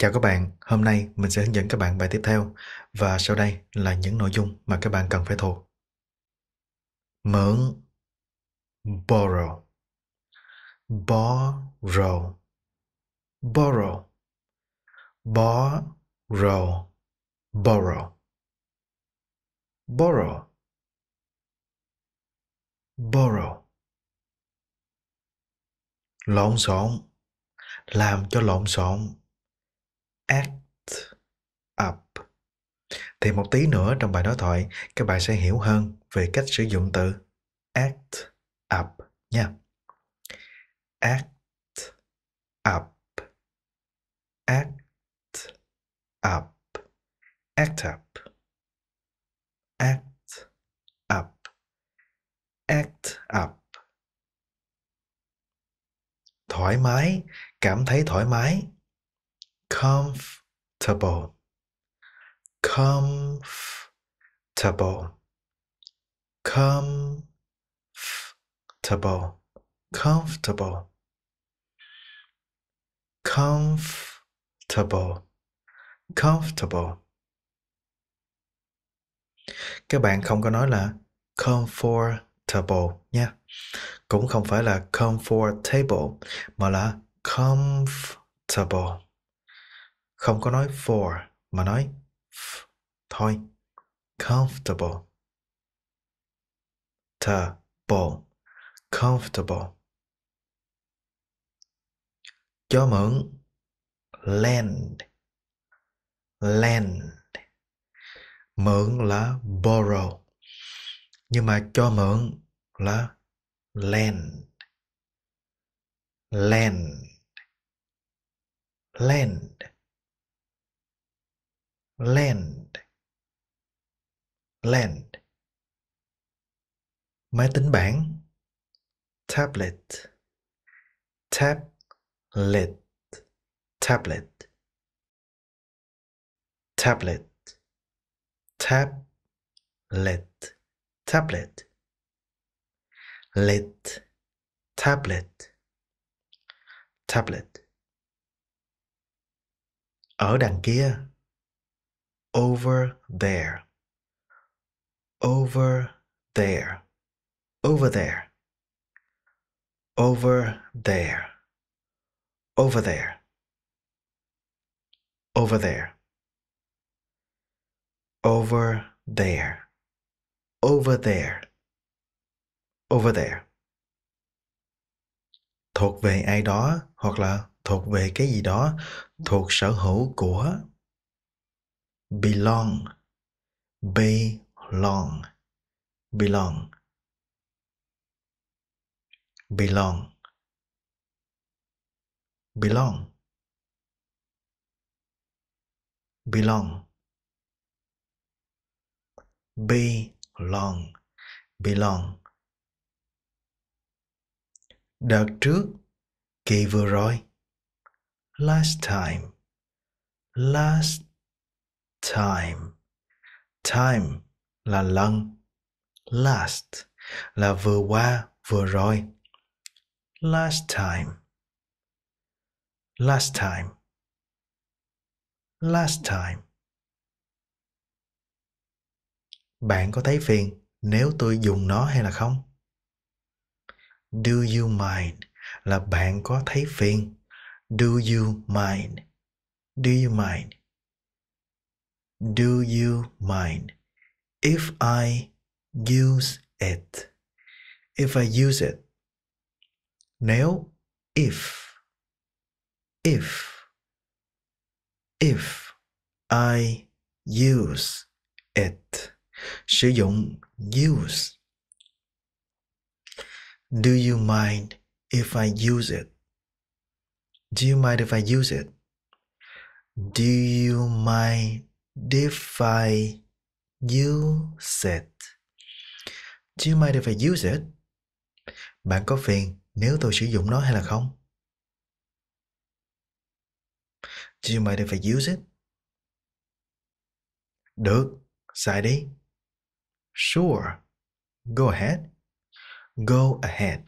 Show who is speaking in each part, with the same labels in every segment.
Speaker 1: Chào các bạn, hôm nay mình sẽ hướng dẫn các bạn bài tiếp theo và sau đây là những nội dung mà các bạn cần phải thuộc. Mượn borrow borrow borrow borrow borrow borrow borrow lộn xộn làm cho lộn xộn act up. Thì một tí nữa trong bài đối thoại các bạn sẽ hiểu hơn về cách sử dụng từ act up nha. Act up. Act up. Act up. Act up. Act up. Thoải mái, cảm thấy thoải mái comfortable comfortable comfortable comfortable comfortable comfortable các bạn không có nói là comfortable nha cũng không phải là comfortable mà là comfortable không có nói for mà nói f thôi. Comfortable. The ball. Comfortable. Cho mượn. Lend. Lend. Mượn là borrow. Nhưng mà cho mượn là lend lend lend land land máy tính bảng tablet tablet tablet tablet tablet tablet lit tablet tablet ở đằng kia over there over there over there over there over there over there over there over there over there thuộc về ai đó hoặc là thuộc về cái gì đó thuộc sở hữu của belong, belong, belong, belong, belong, belong, belong, belong. Đợt trước, kỳ vừa rồi, last time, last time. Time là lần. Last là vừa qua, vừa rồi. Last time. Last time. Last time. Bạn có thấy phiền nếu tôi dùng nó hay là không? Do you mind là bạn có thấy phiền? Do you mind? Do you mind? do you mind if I use it? If I use it. Nếu if if if I use it sử dụng use do you mind if I use it do you mind if I use it do you mind define use it. Do you mind if I use it? Bạn có phiền nếu tôi sử dụng nó hay là không? Do you mind if I use it? Được, xài đi. Sure. Go ahead. Go ahead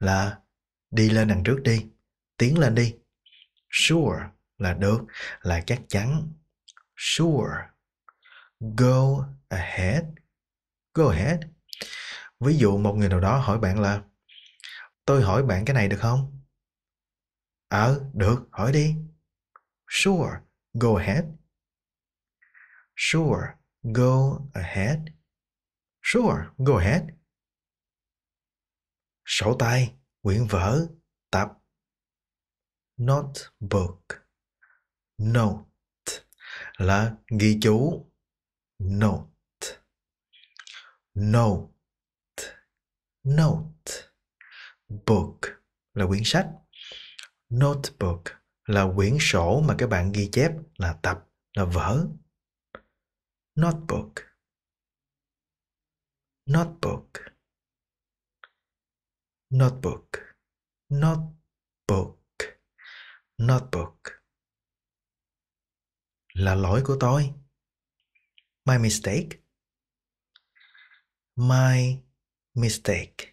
Speaker 1: là đi lên đằng trước đi, tiến lên đi. Sure là được, là chắc chắn, sure go ahead go ahead ví dụ một người nào đó hỏi bạn là tôi hỏi bạn cái này được không ờ à, được hỏi đi sure go ahead sure go ahead sure go ahead sổ tay quyển vở tập notebook note là ghi chú note note note book là quyển sách notebook là quyển sổ mà các bạn ghi chép là tập là vở notebook notebook notebook notebook notebook là lỗi của tôi my mistake my mistake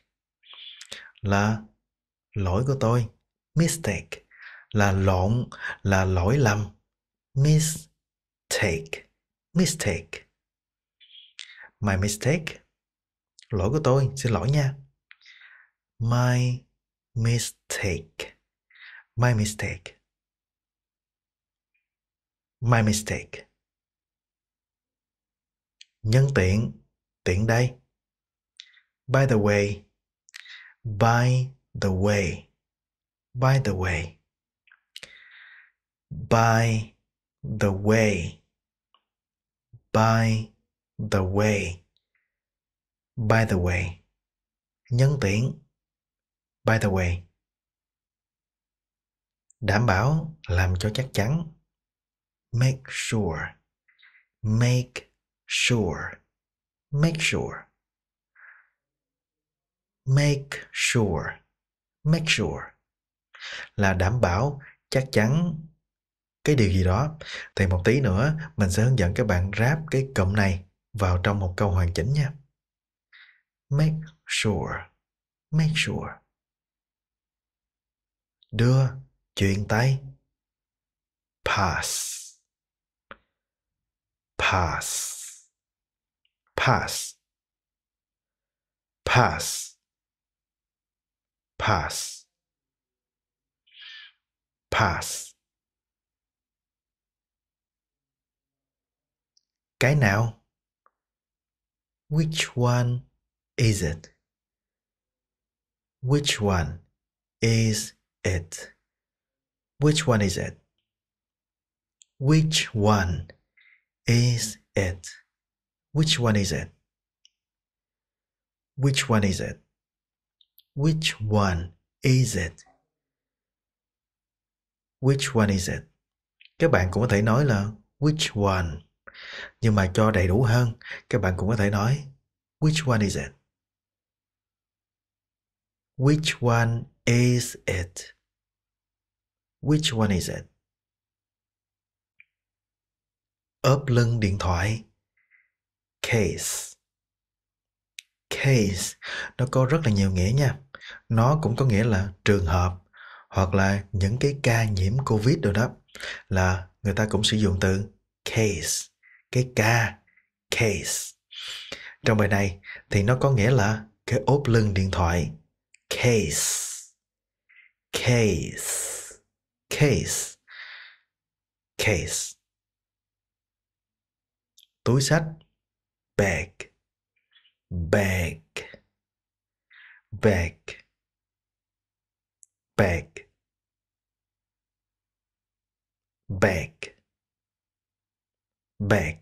Speaker 1: là lỗi của tôi mistake là lộn là lỗi lầm mistake mistake my mistake lỗi của tôi xin lỗi nha my mistake my mistake my mistake. Nhân tiện, tiện đây. By the way, by the way, by the way. By the way, by the way, by the way. Nhân tiện, by the way. Đảm bảo làm cho chắc chắn make sure make sure make sure make sure make sure là đảm bảo chắc chắn cái điều gì đó thì một tí nữa mình sẽ hướng dẫn các bạn ráp cái cụm này vào trong một câu hoàn chỉnh nha make sure make sure đưa chuyện tay pass pass, pass, pass, pass, pass. Cái nào? Which one is it? Which one is it? Which one is it? Which one is it? Which one is it? Which one is it? Which one is it? Which one is it? Các bạn cũng có thể nói là which one. Nhưng mà cho đầy đủ hơn, các bạn cũng có thể nói which one is it? Which one is it? Which one is it? ốp lưng điện thoại case case nó có rất là nhiều nghĩa nha nó cũng có nghĩa là trường hợp hoặc là những cái ca nhiễm covid rồi đó là người ta cũng sử dụng từ case cái ca case trong bài này thì nó có nghĩa là cái ốp lưng điện thoại case case case case túi sách bag bag bag bag bag bag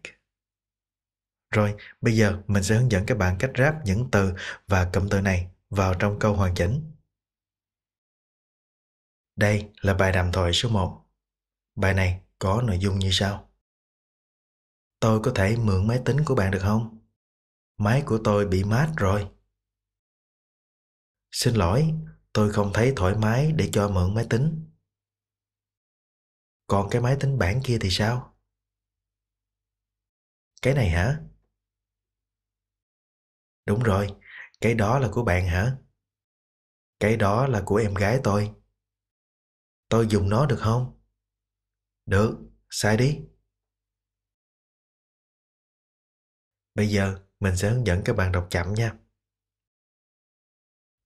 Speaker 1: rồi bây giờ mình sẽ hướng dẫn các bạn cách ráp những từ và cụm từ này vào trong câu hoàn chỉnh đây là bài đàm thoại số 1 bài này có nội dung như sau tôi có thể mượn máy tính của bạn được không máy của tôi bị mát rồi xin lỗi tôi không thấy thoải mái để cho mượn máy tính còn cái máy tính bảng kia thì sao cái này hả đúng rồi cái đó là của bạn hả cái đó là của em gái tôi tôi dùng nó được không được sai đi Bây giờ mình sẽ hướng dẫn các bạn đọc chậm nha.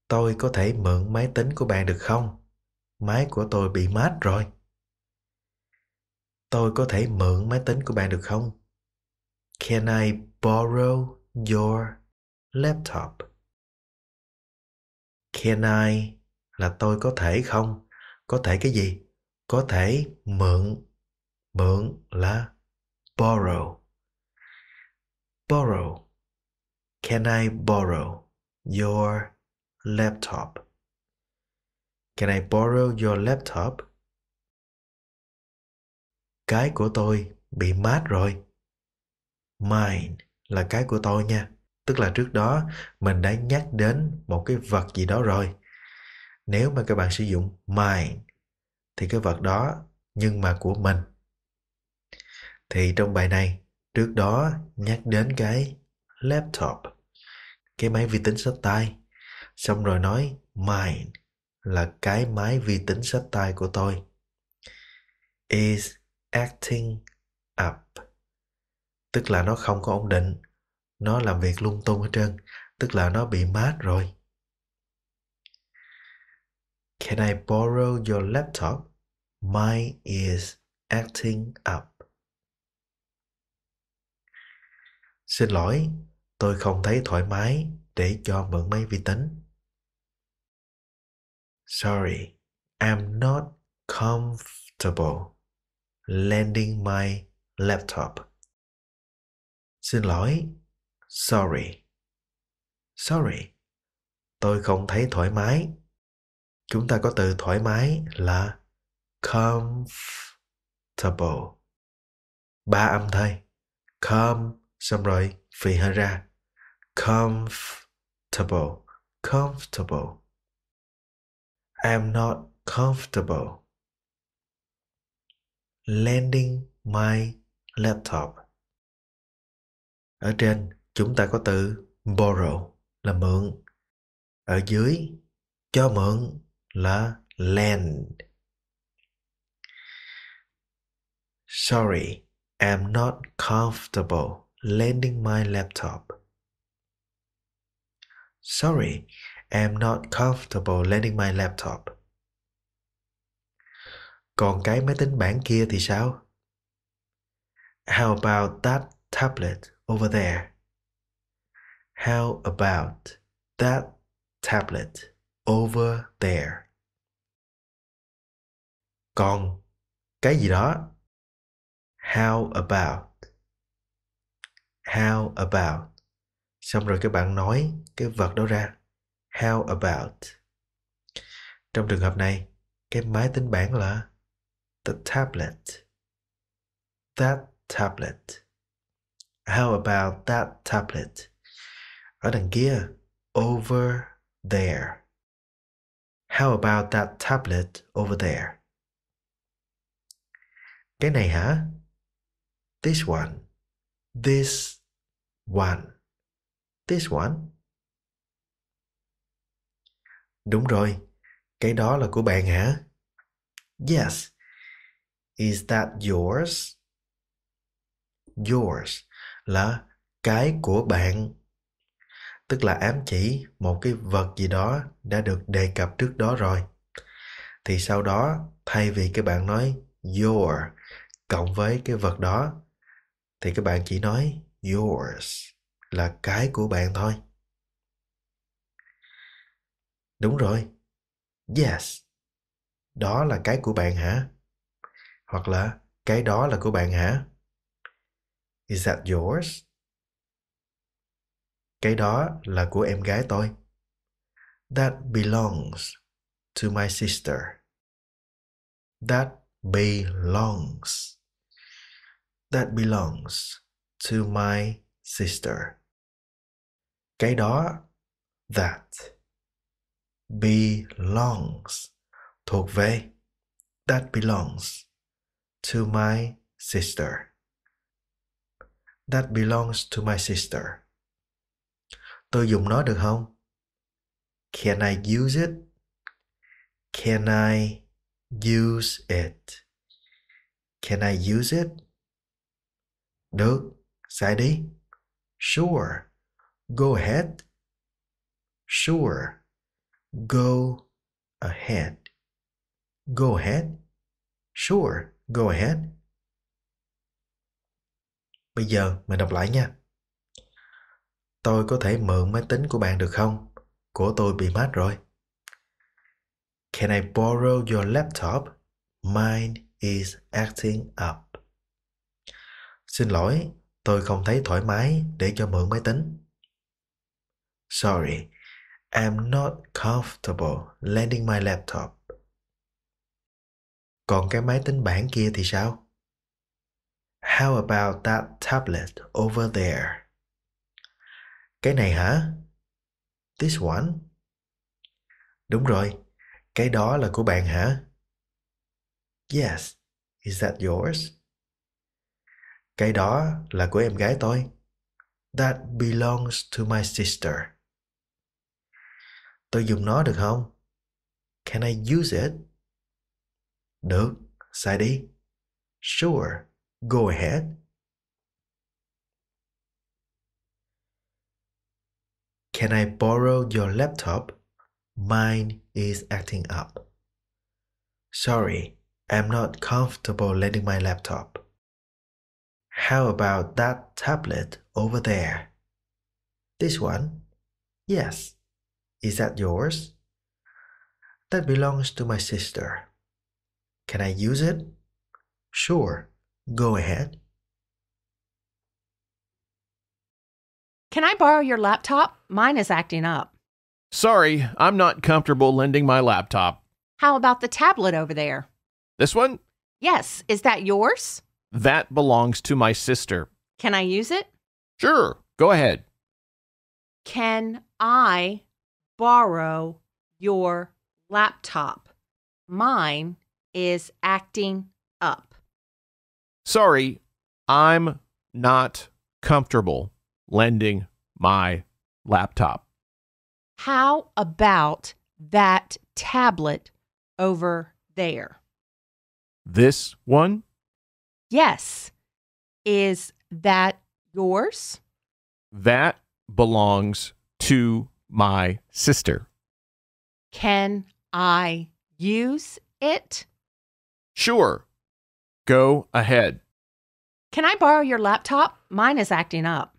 Speaker 1: Tôi có thể mượn máy tính của bạn được không? Máy của tôi bị mát rồi. Tôi có thể mượn máy tính của bạn được không? Can I borrow your laptop? Can I là tôi có thể không? Có thể cái gì? Có thể mượn. Mượn là borrow borrow? Can I borrow your laptop? Can I borrow your laptop? Cái của tôi bị mát rồi. Mine là cái của tôi nha. Tức là trước đó mình đã nhắc đến một cái vật gì đó rồi. Nếu mà các bạn sử dụng mine thì cái vật đó nhưng mà của mình. Thì trong bài này trước đó nhắc đến cái laptop cái máy vi tính sách tay xong rồi nói mine là cái máy vi tính sách tay của tôi is acting up tức là nó không có ổn định nó làm việc lung tung hết trơn tức là nó bị mát rồi can i borrow your laptop mine is acting up Xin lỗi, tôi không thấy thoải mái để cho mượn máy vi tính. Sorry, I'm not comfortable lending my laptop. Xin lỗi, sorry. Sorry, tôi không thấy thoải mái. Chúng ta có từ thoải mái là comfortable. Ba âm thôi. Come xong rồi phì hơi ra comfortable comfortable I'm not comfortable landing my laptop ở trên chúng ta có từ borrow là mượn ở dưới cho mượn là lend sorry i'm not comfortable lending my laptop. Sorry, I'm not comfortable lending my laptop. Còn cái máy tính bảng kia thì sao? How about that tablet over there? How about that tablet over there? Còn cái gì đó? How about how about xong rồi các bạn nói cái vật đó ra how about trong trường hợp này cái máy tính bảng là the tablet that tablet how about that tablet ở đằng kia over there how about that tablet over there cái này hả this one this one. This one. Đúng rồi, cái đó là của bạn hả? Yes. Is that yours? Yours là cái của bạn. Tức là ám chỉ một cái vật gì đó đã được đề cập trước đó rồi. Thì sau đó thay vì các bạn nói your cộng với cái vật đó thì các bạn chỉ nói yours là cái của bạn thôi đúng rồi yes đó là cái của bạn hả hoặc là cái đó là của bạn hả is that yours cái đó là của em gái tôi that belongs to my sister that belongs that belongs to my sister. Cái đó that belongs thuộc về that belongs to my sister. That belongs to my sister. Tôi dùng nó được không? Can I use it? Can I use it? Can I use it? Được. Ready? Sure. Go ahead. Sure. Go ahead. Go ahead. Sure. Go ahead. Bây giờ mình đọc lại nha. Tôi có thể mượn máy tính của bạn được không? Của tôi bị mất rồi. Can I borrow your laptop? Mine is acting up. Xin lỗi, Tôi không thấy thoải mái để cho mượn máy tính. Sorry, I'm not comfortable lending my laptop. Còn cái máy tính bảng kia thì sao? How about that tablet over there? Cái này hả? This one? Đúng rồi, cái đó là của bạn hả? Yes, is that yours? Cái đó là của em gái tôi. That belongs to my sister. Tôi dùng nó được không? Can I use it? Được, xài đi. Sure, go ahead. Can I borrow your laptop? Mine is acting up. Sorry, I'm not comfortable lending my laptop. How about that tablet over there? This one? Yes. Is that yours? That belongs to my sister. Can I use it? Sure. Go ahead.
Speaker 2: Can I borrow your laptop? Mine is acting up.
Speaker 3: Sorry, I'm not comfortable lending my laptop.
Speaker 2: How about the tablet over there? This one? Yes. Is that yours?
Speaker 3: That belongs to my sister.
Speaker 2: Can I use it? Sure, go ahead. Can I borrow your laptop? Mine is acting up.
Speaker 3: Sorry, I'm not comfortable lending my laptop.
Speaker 2: How about that tablet over there?
Speaker 3: This one?
Speaker 2: Yes. Is that yours?
Speaker 3: That belongs to my sister.
Speaker 2: Can I use it? Sure.
Speaker 3: Go ahead.
Speaker 2: Can I borrow your laptop? Mine is acting up.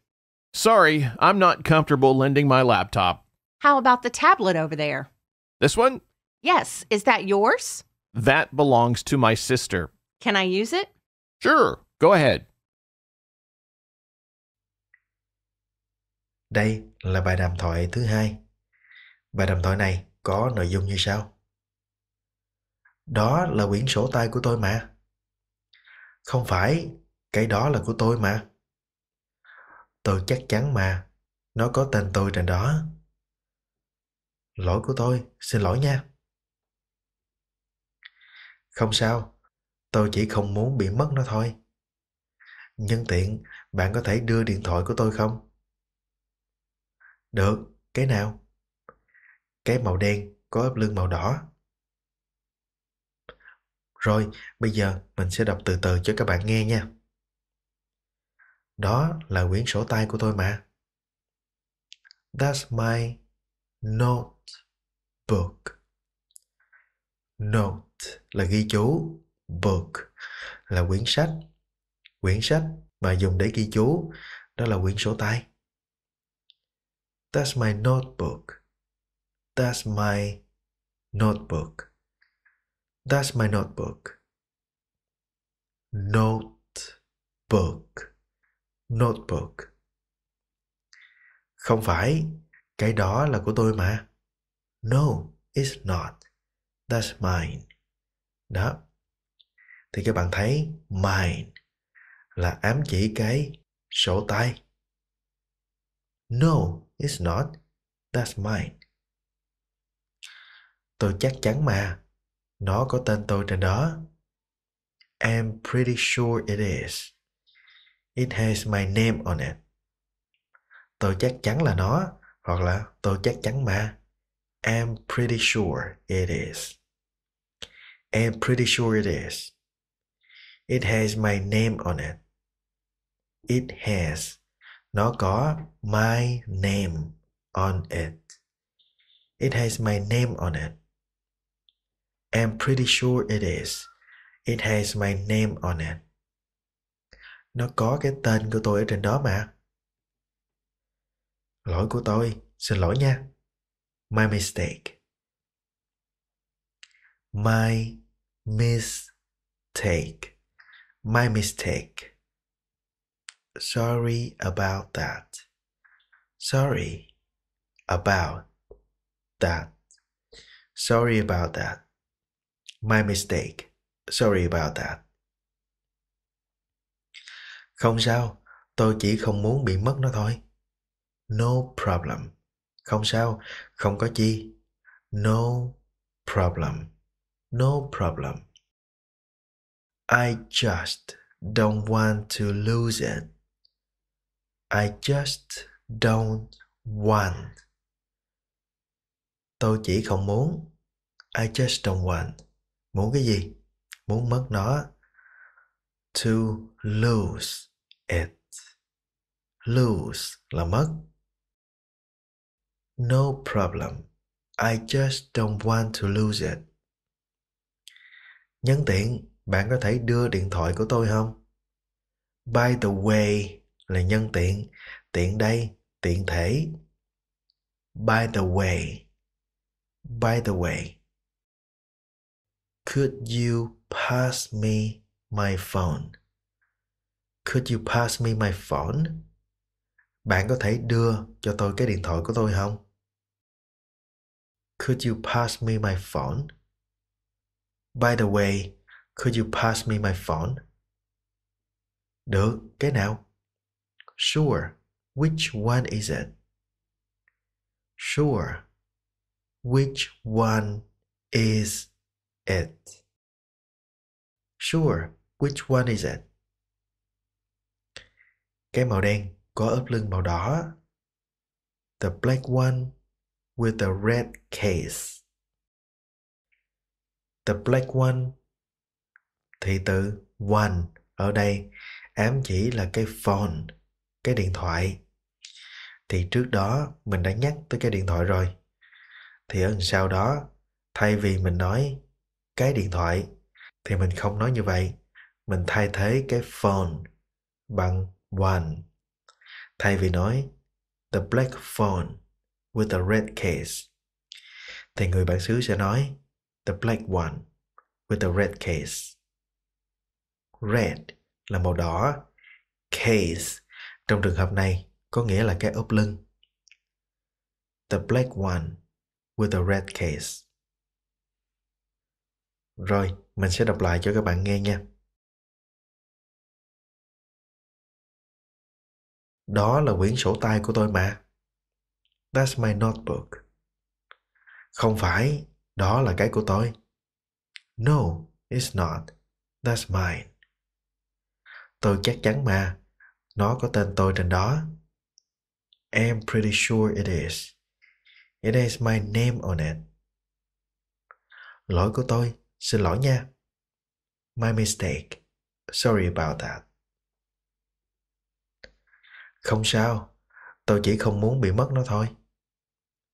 Speaker 3: Sorry, I'm not comfortable lending my laptop.
Speaker 2: How about the tablet over there? This one? Yes. Is that yours?
Speaker 3: That belongs to my sister.
Speaker 2: Can I use it?
Speaker 1: Sure, go ahead. Đây là bài đàm thoại thứ hai. Bài đàm thoại này có nội dung như sau. Đó là quyển sổ tay của tôi mà. Không phải, cái đó là của tôi mà. Tôi chắc chắn mà, nó có tên tôi trên đó. Lỗi của tôi, xin lỗi nha. Không sao, Tôi chỉ không muốn bị mất nó thôi. Nhân tiện, bạn có thể đưa điện thoại của tôi không? Được, cái nào? Cái màu đen có ấp lưng màu đỏ. Rồi, bây giờ mình sẽ đọc từ từ cho các bạn nghe nha. Đó là quyển sổ tay của tôi mà. That's my notebook. Note là ghi chú book là quyển sách quyển sách mà dùng để ghi chú đó là quyển sổ tay that's my notebook that's my notebook that's my notebook notebook notebook không phải cái đó là của tôi mà no it's not that's mine đó thì các bạn thấy mine là ám chỉ cái sổ tay. No, it's not. That's mine. Tôi chắc chắn mà. Nó có tên tôi trên đó. I'm pretty sure it is. It has my name on it. Tôi chắc chắn là nó hoặc là tôi chắc chắn mà. I'm pretty sure it is. I'm pretty sure it is. It has my name on it. It has. Nó có my name on it. It has my name on it. I'm pretty sure it is. It has my name on it. Nó có cái tên của tôi ở trên đó mà. Lỗi của tôi, xin lỗi nha. My mistake. My mistake. My mistake. Sorry about that. Sorry about that. Sorry about that. My mistake. Sorry about that. Không sao, tôi chỉ không muốn bị mất nó thôi. No problem. Không sao, không có chi. No problem. No problem. I just don't want to lose it. I just don't want. Tôi chỉ không muốn. I just don't want. Muốn cái gì? Muốn mất nó. To lose it. Lose là mất. No problem. I just don't want to lose it. Nhân tiện, bạn có thể đưa điện thoại của tôi không by the way là nhân tiện tiện đây tiện thể by the way by the way could you pass me my phone could you pass me my phone bạn có thể đưa cho tôi cái điện thoại của tôi không could you pass me my phone by the way Could you pass me my phone? Được, cái nào? Sure, which one is it? Sure, which one is it? Sure, which one is it? Cái màu đen có ốp lưng màu đỏ. The black one with the red case. The black one thì từ one ở đây ám chỉ là cái phone, cái điện thoại. Thì trước đó mình đã nhắc tới cái điện thoại rồi. Thì ở sau đó thay vì mình nói cái điện thoại thì mình không nói như vậy. Mình thay thế cái phone bằng one. Thay vì nói the black phone with the red case thì người bản xứ sẽ nói the black one with the red case red là màu đỏ case trong trường hợp này có nghĩa là cái ốp lưng the black one with the red case rồi mình sẽ đọc lại cho các bạn nghe nha đó là quyển sổ tay của tôi mà that's my notebook không phải đó là cái của tôi no it's not that's mine Tôi chắc chắn mà, nó có tên tôi trên đó. I'm pretty sure it is. It is my name on it. Lỗi của tôi, xin lỗi nha. My mistake. Sorry about that. Không sao, tôi chỉ không muốn bị mất nó thôi.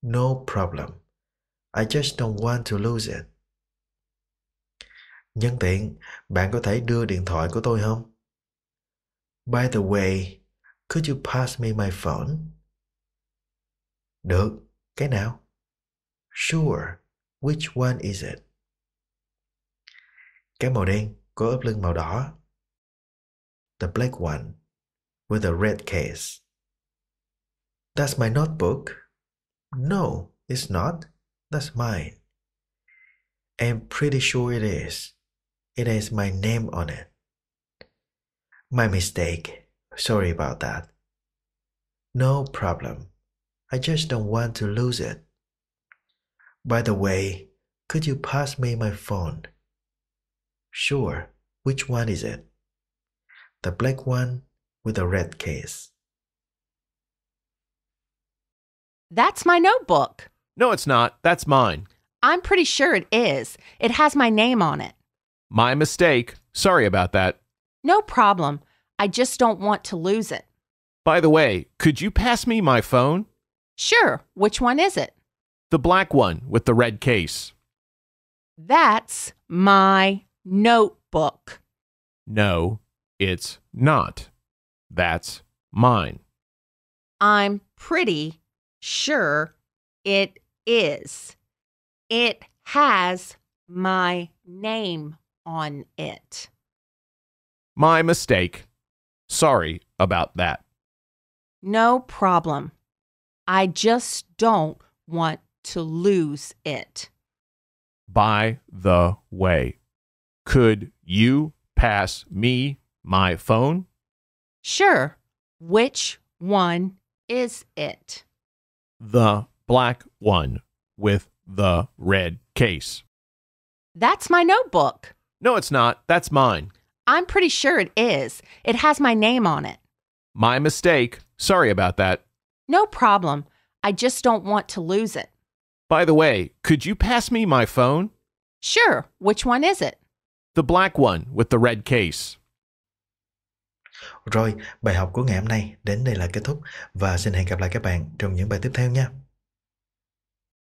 Speaker 1: No problem. I just don't want to lose it. Nhân tiện, bạn có thể đưa điện thoại của tôi không? By the way, could you pass me my phone? Được, cái nào? Sure, which one is it? Cái màu đen có ốp lưng màu đỏ. The black one with a red case. That's my notebook. No, it's not. That's mine. I'm pretty sure it is. It has my name on it. My mistake. Sorry about that. No problem. I just don't want to lose it. By the way, could you pass me my phone? Sure. Which one is it? The black one with a red case.
Speaker 2: That's
Speaker 3: my notebook. No, it's not. That's mine.
Speaker 2: I'm pretty sure it is. It has my name on it.
Speaker 3: My mistake. Sorry about that.
Speaker 2: No problem. I just don't want to lose it.
Speaker 3: By the way, could you pass me my phone?
Speaker 2: Sure. Which one is it?
Speaker 3: The black one with the red case.
Speaker 2: That's my notebook.
Speaker 3: No, it's not. That's mine.
Speaker 2: I'm pretty sure it is. It has my name on it.
Speaker 3: My mistake. Sorry about that.
Speaker 2: No problem. I just don't want to lose it.
Speaker 3: By the way, could you pass me my phone?
Speaker 2: Sure. Which one is it?
Speaker 3: The black one with the red case.
Speaker 2: That's my notebook.
Speaker 3: No, it's not. That's mine.
Speaker 2: I'm pretty sure it is. It has my name on it.
Speaker 3: My mistake. Sorry about that.
Speaker 2: No problem. I just don't want to lose it.
Speaker 3: By the way, could you pass me my phone?
Speaker 2: Sure. Which one is it?
Speaker 1: The black one with the red case. Rồi, bài học của ngày hôm nay đến đây là kết thúc và xin hẹn gặp lại các bạn trong những bài tiếp theo nha.